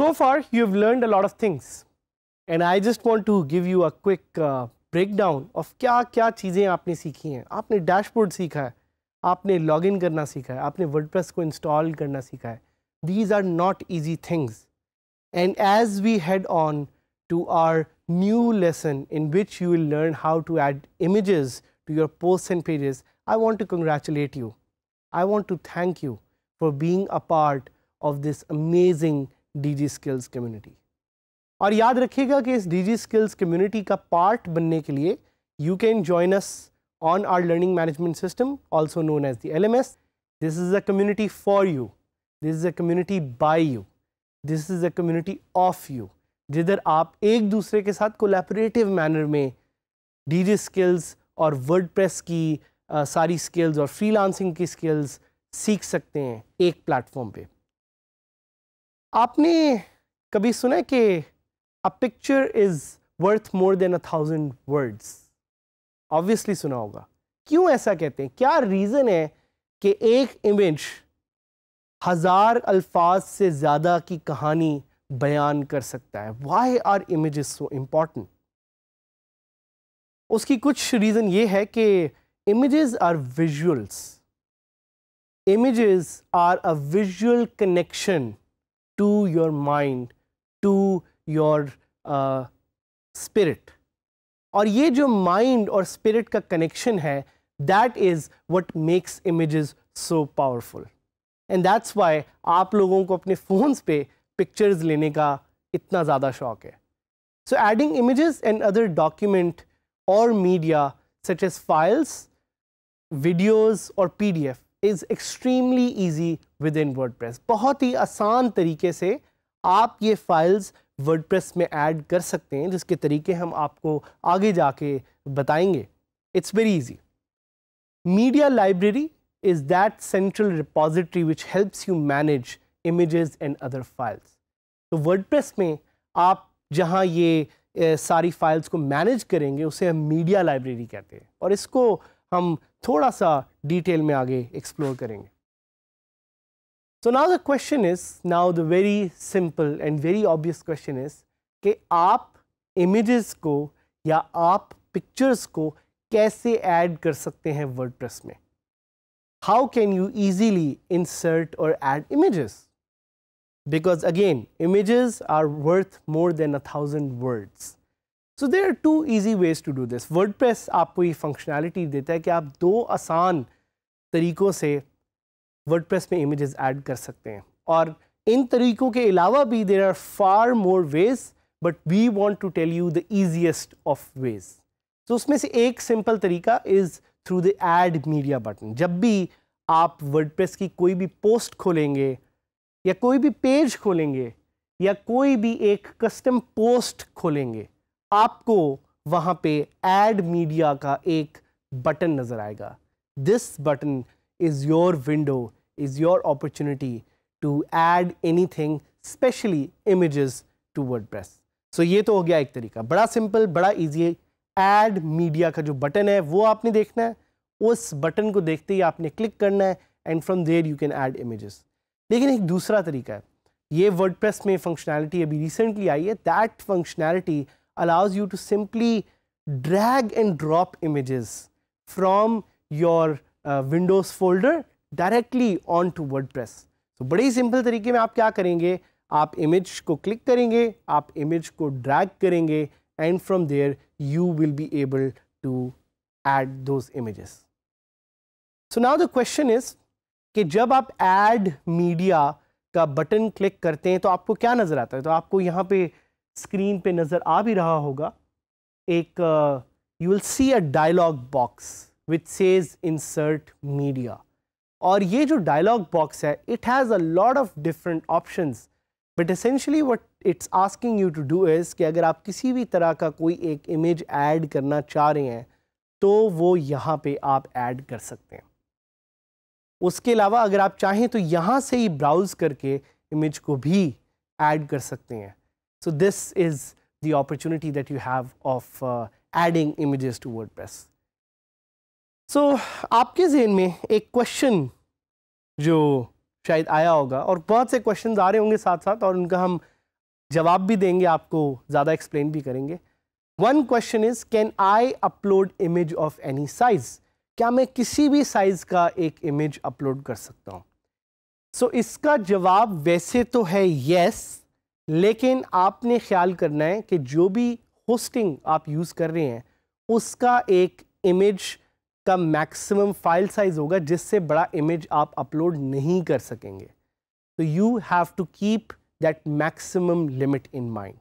So far, you've learned a lot of things. And I just want to give you a quick uh, breakdown of क्या क्या चीज़ें आपने सीखी हैं आपने डैशबोर्ड सीखा है आपने लॉगिन करना सीखा है आपने WordPress को install, करना सीखा है these are not easy things. And as we head on to our new lesson in which you will learn how to add images to your posts and pages, I want to congratulate you. I want to thank you for being a part of this amazing DigiSkills community और याद रखिएगा कि इस DigiSkills community का part बनने के लिए you can join us learning management system also known as the L M S this is a community for you this is a community by you this is a community of you जिधर आप एक दूसरे के साथ collaborative manner में D skills और word की आ, सारी स्किल्स और फ्री की स्किल्स सीख सकते हैं एक प्लेटफॉर्म पर आपने कभी सुना है कि a picture is worth more than a thousand words obviously सुना होगा क्यों ऐसा कहते हैं क्या रीज़न है कि एक इमेज हज़ार अल्फाज से ज़्यादा की कहानी बयान कर सकता है why are image so important उसकी कुछ रीज़न ये है कि image are visuals images are a visual connection to your mind, to your uh, spirit. और ये जो mind और spirit का connection है that is what makes images so powerful. And that's why आप लोगों को अपने phones पे pictures लेने का इतना ज़्यादा शौक है. So adding images and other document or media such as files, videos or PDF is extremely easy with in press बहुत ही आसान तरीके से आप ये फाइल्स प्रेस में ऐड कर सकते हैं जिसके तरीके हम आपको आगे जाके बताएंगे it's very easy media library is that central repository which helps you manage image and other files तो प्रेस में आप जहाँ ये ए, सारी फाइल्स को मैनेज करेंगे उसे हम मीडिया लाइब्रेरी कहते हैं और इसको हम थोड़ा सा डिटेल में आगे एक्सप्लोर करेंगे so now the question is now the very simple and very obvious question is कि आप इमेजेस को या आप पिक्चर्स को कैसे ऐड कर सकते हैं वर्डप्रेस में how can you easily insert और add images because again image are worth more than a thousand words so there are two easy ways to do this word आपको ये फंक्शनैलिटी देता है कि आप दो आसान तरीक़ों से वर्ड में इमेज़ ऐड कर सकते हैं और इन तरीक़ों के अलावा भी there are far more ways but we want to tell you the easiest of ways तो उसमें से एक सिंपल तरीका is through the add media button जब भी आप प्रेस की कोई भी पोस्ट खोलेंगे या कोई भी पेज खोलेंगे या कोई भी एक कस्टम पोस्ट खोलेंगे आपको वहाँ पे एड मीडिया का एक बटन नज़र आएगा this button is your window is your opportunity to any anything specially images to WordPress so ये तो हो गया एक तरीका बड़ा सिंपल बड़ा ईजी है मीडिया का जो बटन है वो आपने देखना है उस बटन को देखते ही आपने क्लिक करना है and from there you can add images लेकिन एक दूसरा तरीका है ये वर्डप्रेस में फंक्शनैलिटी अभी रिसेंटली आई है that functionality allows you to simply drag and drop images from your uh, Windows folder directly onto WordPress. तो बड़े ही सिंपल तरीके में आप क्या करेंगे आप इमेज को क्लिक करेंगे आप इमेज को ड्रैग करेंगे and from there you will be able to add those images so now the question is कि जब आप एड मीडिया का बटन क्लिक करते हैं तो आपको क्या नज़र आता है तो आपको यहाँ पे स्क्रीन पे नज़र आ भी रहा होगा एक you will see a dialog box which says insert media और ये जो डायलॉग बॉक्स है it has a lot of different options but essentially what it's asking you to do is कि अगर आप किसी भी तरह का कोई एक इमेज ऐड करना चाह रहे हैं तो वो यहाँ पे आप ऐड कर सकते हैं उसके अलावा अगर आप चाहें तो यहाँ से ही ब्राउज़ करके इमेज को भी ऐड कर सकते हैं So this is the opportunity that you have of uh, adding images to WordPress. So so, आपके जहन में एक क्वेश्चन जो शायद आया होगा और बहुत से क्वेश्चन आ रहे होंगे साथ साथ और उनका हम जवाब भी देंगे आपको ज़्यादा एक्सप्लेन भी करेंगे one question is can I upload image of any size क्या मैं किसी भी साइज़ का एक इमेज अपलोड कर सकता हूँ सो so, इसका जवाब वैसे तो है येस लेकिन आपने ख्याल करना है कि जो भी होस्टिंग आप यूज़ कर रहे हैं उसका एक इमेज का मैक्सिमम फाइल साइज़ होगा जिससे बड़ा इमेज आप अपलोड नहीं कर सकेंगे तो you have to keep that maximum limit in mind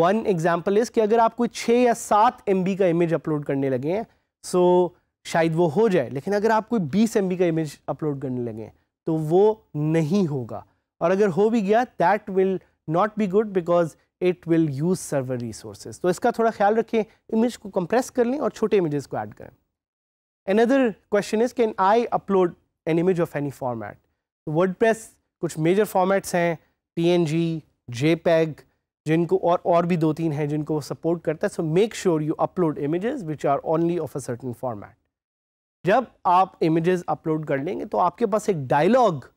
one example is कि अगर आप कोई छः या सात एम का इमेज अपलोड करने लगे हैं सो शायद वो हो जाए लेकिन अगर आप कोई बीस एम का इमेज अपलोड करने लगे हैं तो वो नहीं होगा और अगर हो भी गया that will not be good because it will use server resources तो इसका थोड़ा ख्याल रखें इमेज को कंप्रेस कर लें और छोटे इमेज को ऐड करें other question is can I upload an image of any format word press कुछ मेजर फॉर्मेट्स हैं P N G JPEG जिनको और और भी दो तीन हैं जिनको वो सपोर्ट करता है so make sure you upload images which are only of a certain format जब आप इमेजेस अपलोड कर लेंगे तो आपके पास एक डायलॉग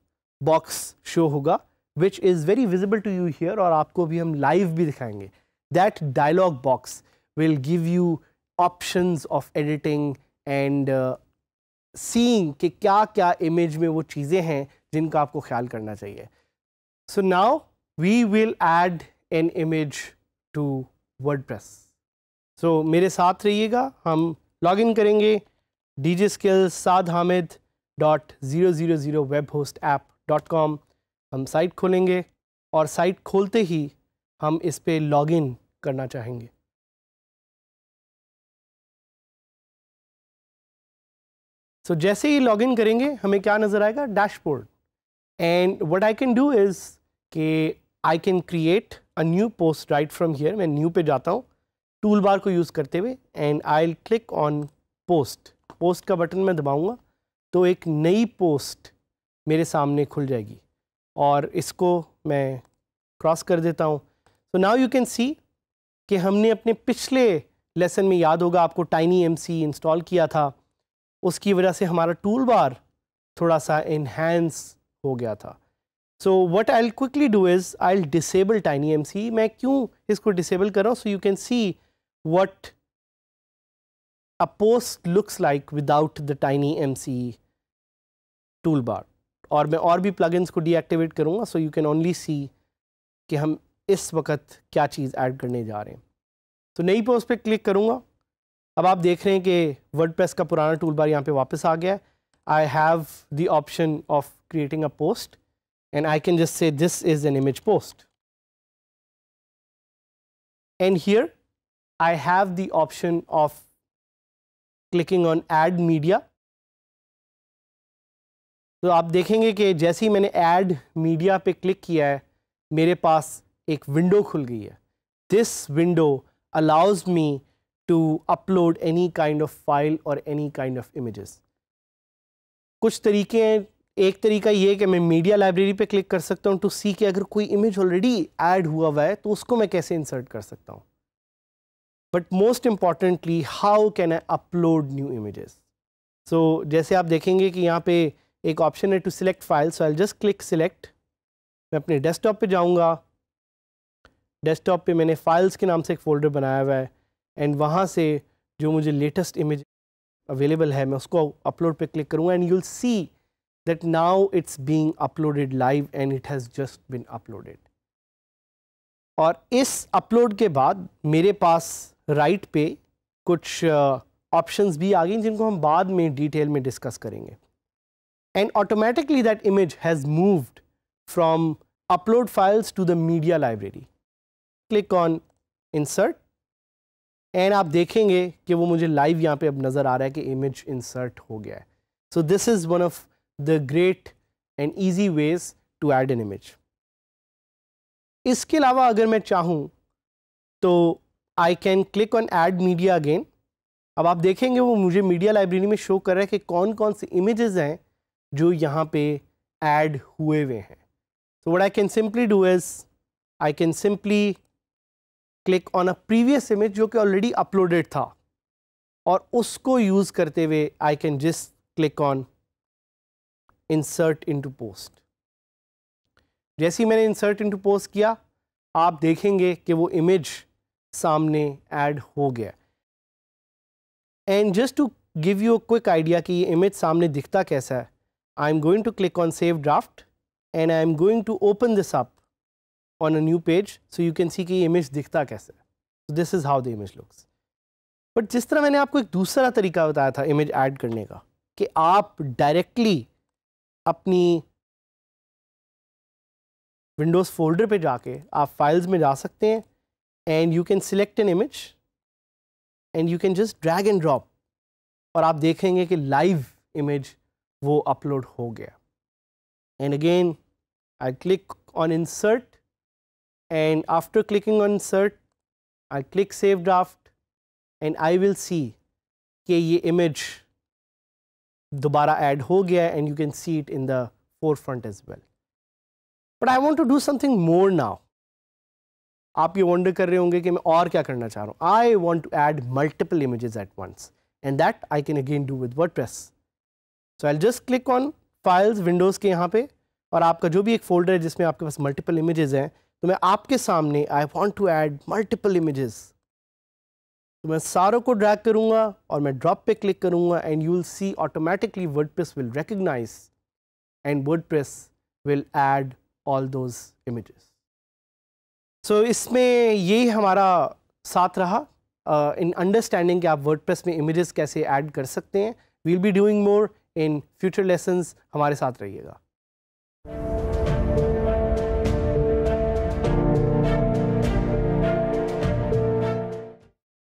बॉक्स शो होगा which is very visible to you here और आपको भी हम लाइव भी दिखाएंगे that dialog box will give you options of editing and seeing कि क्या क्या इमेज में वो चीज़ें हैं जिनका आपको ख्याल करना चाहिए so now we will add an image to press so मेरे साथ रहिएगा हम लॉगिन करेंगे DigiSkills Saad Hamid dot zero zero zero web host app dot com हम साइट खोलेंगे और साइट खोलते ही हम इस पर लॉगिन करना चाहेंगे सो so, जैसे ही लॉगिन करेंगे हमें क्या नज़र आएगा dashboard and what I can do is कि I can create a new post right from here मैं न्यू पे जाता हूँ टूल बार को यूज़ करते हुए and I click on post post का बटन मैं दबाऊँगा तो एक नई पोस्ट मेरे सामने खुल जाएगी और इसको मैं क्रॉस कर देता हूँ so now you can see कि हमने अपने पिछले लेसन में याद होगा आपको टाइनी एमसी इंस्टॉल किया था उसकी वजह से हमारा टूल बार थोड़ा सा इन्हेंस हो गया था so what I quickly do is I disable tiny M C मैं क्यों इसको डिसेबल कर रहा हूँ so you can see what a post looks like without the tiny M C tool bar और मैं और भी प्लगइन्स को डीएक्टिवेट करूँगा so you can only see कि हम इस वक्त क्या चीज़ ऐड करने जा रहे हैं तो नई पोस्ट पर क्लिक करूँगा अब आप देख रहे हैं कि वर्ड का पुराना टूल बार यहाँ पर वापस आ गया है I have the option of creating a post and I can just say this is an image post and here I have the option of clicking on add media तो आप देखेंगे कि जैसे ही मैंने ऐड मीडिया पे click किया है मेरे पास एक विंडो खुल गई है this window allows me to upload any kind of file और एनी काइंड ऑफ इमेजेस कुछ तरीके हैं एक तरीका ये कि मैं मीडिया लाइब्रेरी पे क्लिक कर सकता हूँ टू सी कि अगर कोई इमेज ऑलरेडी ऐड हुआ हुआ है तो उसको मैं कैसे इंसर्ट कर सकता हूँ but most importantly how can I upload new images so जैसे आप देखेंगे कि यहाँ पे एक ऑप्शन है to select file so I just click select मैं अपने डेस्कटॉप पे जाऊंगा डेस्कटॉप पे मैंने फाइल्स के नाम से एक फ़ोल्डर बनाया हुआ है एंड वहाँ से जो मुझे लेटेस्ट इमेज अवेलेबल है मैं उसको अपलोड पे क्लिक करूँगा and you'll see that now it's being uploaded live and it has just been uploaded और इस अपलोड के बाद मेरे पास राइट पे कुछ ऑप्शंस uh, भी आ गई जिनको हम बाद में डिटेल में डिस्कस करेंगे and automatically that image has moved from upload files to the media library. Click on insert and aap dekhenge ki wo mujhe live yahan pe ab nazar aa raha hai ki image insert ho gaya hai So this is one of the great and easy ways to add an image. iske alawa agar main chahu to i can click on add media again ab aap dekhenge wo mujhe media library mein show kar raha hai ki kaun kaun से images hain जो यहाँ पे add हुए हुए हैं so what I can simply do as I can simply click on a previous image जो कि already uploaded था और उसको यूज़ करते हुए I can just click on insert into post जैसे ही मैंने इंसर्ट टू पोस्ट किया आप देखेंगे कि वो इमेज सामने एड हो गया and just to give you a quick idea कि ये इमेज सामने दिखता कैसा है I am going to click on save draft and I am going to open this up on a new page so you can see कि image दिखता कैसे so this is how the image looks but जिस तरह मैंने आपको एक दूसरा तरीका बताया था image add करने का कि आप directly अपनी Windows folder पे जाके आप files में जा सकते हैं and you can select an image and you can just drag and drop और आप देखेंगे कि live image वो अपलोड हो गया and again I click on insert and after clicking on insert I click save draft and I will see कि ये image दोबारा ऐड हो गया and you can see it in the forefront as well but I want to do something more now आप ये wander कर रहे होंगे कि मैं और क्या करना चाह रहा हूँ I want to add multiple images at once and that I can again do with word so I just click on files windows के यहाँ पे और आपका जो भी एक फोल्डर है जिसमें आपके पास मल्टीपल इमेजेस हैं तो मैं आपके सामने I want to add multiple images तो मैं सारों को ड्रैग करूँगा और मैं ड्रॉप पे क्लिक करूँगा and you will see automatically press will recognise and press will add all those images so इसमें यही हमारा साथ रहा इन uh, अंडरस्टैंडिंग कि आप वर्डप्रेस में इमेजेस कैसे ऐड कर सकते हैं we'll be doing more in future lessons हमारे साथ रहिएगा